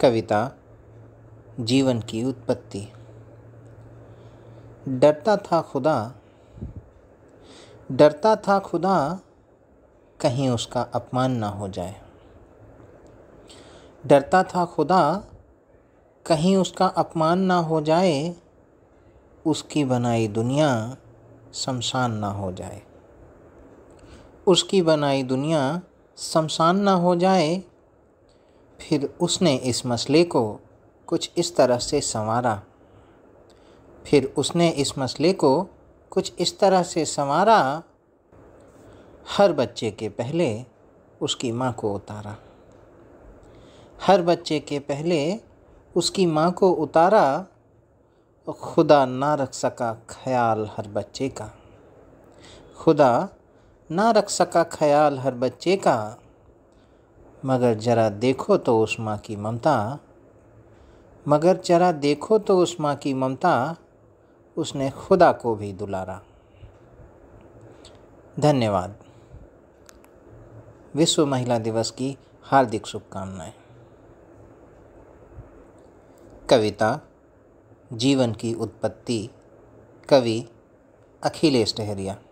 कविता जीवन की उत्पत्ति डरता था खुदा डरता था खुदा कहीं उसका अपमान ना हो जाए डरता था खुदा कहीं उसका अपमान ना हो जाए उसकी बनाई दुनिया शमशान ना हो जाए उसकी बनाई दुनिया शमशान ना हो जाए फिर उसने इस मसले को कुछ इस तरह से संवारा फिर उसने इस मसले को कुछ इस तरह से संवारा हर बच्चे के पहले उसकी माँ को उतारा हर बच्चे के पहले उसकी माँ को उतारा खुदा ना रख सका ख्याल हर बच्चे का खुदा ना रख सका ख्याल हर बच्चे का मगर जरा देखो तो उस माँ की ममता मगर जरा देखो तो उस माँ की ममता उसने खुदा को भी दुलारा धन्यवाद विश्व महिला दिवस की हार्दिक शुभकामनाएं कविता जीवन की उत्पत्ति कवि अखिलेश टहरिया